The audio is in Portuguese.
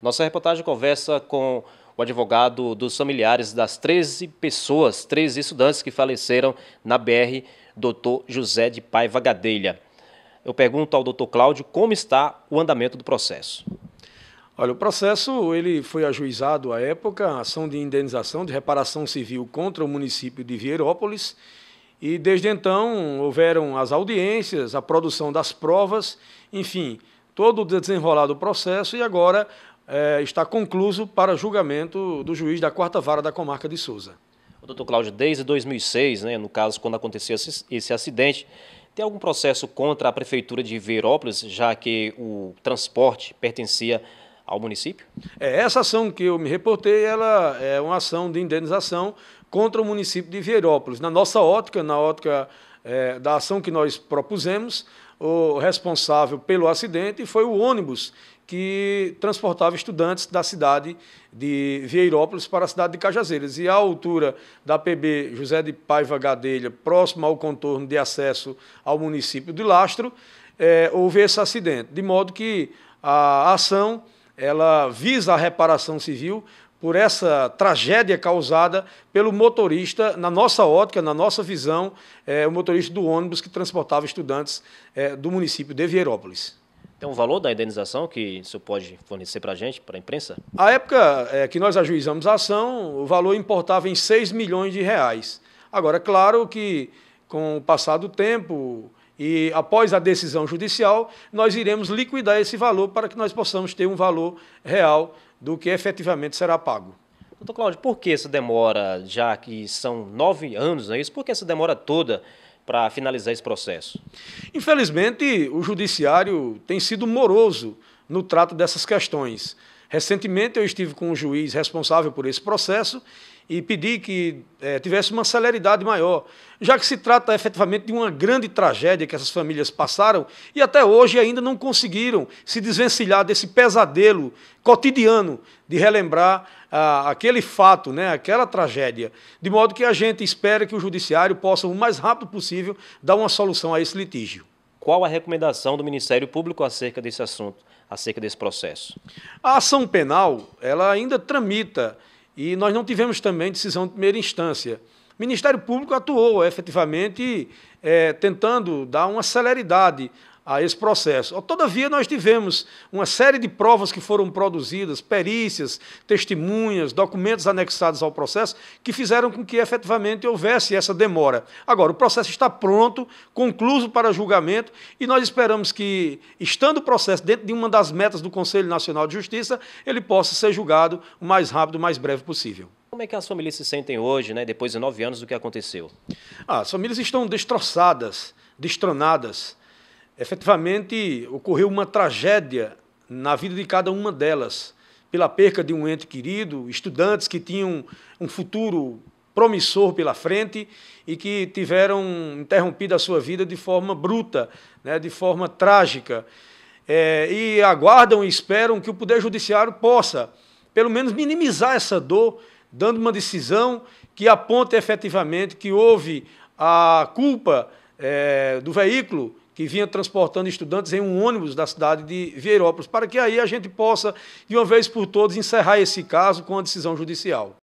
Nossa reportagem conversa com o advogado dos familiares das 13 pessoas, 13 estudantes que faleceram na BR, doutor José de Paiva Gadelha. Eu pergunto ao doutor Cláudio como está o andamento do processo. Olha, o processo ele foi ajuizado à época, ação de indenização de reparação civil contra o município de Vieirópolis, e desde então houveram as audiências, a produção das provas, enfim, todo o desenrolado do processo e agora é, está concluído para julgamento do juiz da quarta vara da comarca de Souza. doutor Cláudio, desde 2006, né, no caso quando aconteceu esse acidente, tem algum processo contra a prefeitura de Verópolis, já que o transporte pertencia ao município? É, essa ação que eu me reportei, ela é uma ação de indenização contra o município de Vieirópolis. Na nossa ótica, na ótica é, da ação que nós propusemos, o responsável pelo acidente foi o ônibus que transportava estudantes da cidade de Vieirópolis para a cidade de Cajazeiras. E à altura da PB José de Paiva Gadelha, próximo ao contorno de acesso ao município de Lastro, é, houve esse acidente. De modo que a ação ela visa a reparação civil por essa tragédia causada pelo motorista, na nossa ótica, na nossa visão, é, o motorista do ônibus que transportava estudantes é, do município de Vieirópolis. Tem um valor da indenização que o senhor pode fornecer para a gente, para a imprensa? A época é, que nós ajuizamos a ação, o valor importava em 6 milhões de reais. Agora, claro que com o passar do tempo, e após a decisão judicial, nós iremos liquidar esse valor para que nós possamos ter um valor real do que efetivamente será pago. Doutor Cláudio, por que essa demora, já que são nove anos, não é isso? Por que essa demora toda para finalizar esse processo? Infelizmente, o judiciário tem sido moroso no trato dessas questões. Recentemente eu estive com o um juiz responsável por esse processo e pedi que é, tivesse uma celeridade maior, já que se trata efetivamente de uma grande tragédia que essas famílias passaram e até hoje ainda não conseguiram se desvencilhar desse pesadelo cotidiano de relembrar ah, aquele fato, né, aquela tragédia. De modo que a gente espera que o judiciário possa, o mais rápido possível, dar uma solução a esse litígio. Qual a recomendação do Ministério Público acerca desse assunto, acerca desse processo? A ação penal, ela ainda tramita e nós não tivemos também decisão de primeira instância. O Ministério Público atuou efetivamente é, tentando dar uma celeridade a esse processo. Todavia, nós tivemos uma série de provas que foram produzidas, perícias, testemunhas, documentos anexados ao processo, que fizeram com que efetivamente houvesse essa demora. Agora, o processo está pronto, concluso para julgamento, e nós esperamos que, estando o processo dentro de uma das metas do Conselho Nacional de Justiça, ele possa ser julgado o mais rápido, o mais breve possível. Como é que as famílias se sentem hoje, né, depois de nove anos do que aconteceu? Ah, as famílias estão destroçadas, destronadas efetivamente ocorreu uma tragédia na vida de cada uma delas, pela perca de um ente querido, estudantes que tinham um futuro promissor pela frente e que tiveram interrompido a sua vida de forma bruta, né, de forma trágica. É, e aguardam e esperam que o Poder Judiciário possa, pelo menos, minimizar essa dor, dando uma decisão que aponte efetivamente que houve a culpa é, do veículo que vinha transportando estudantes em um ônibus da cidade de Vieirópolis, para que aí a gente possa, de uma vez por todas, encerrar esse caso com a decisão judicial.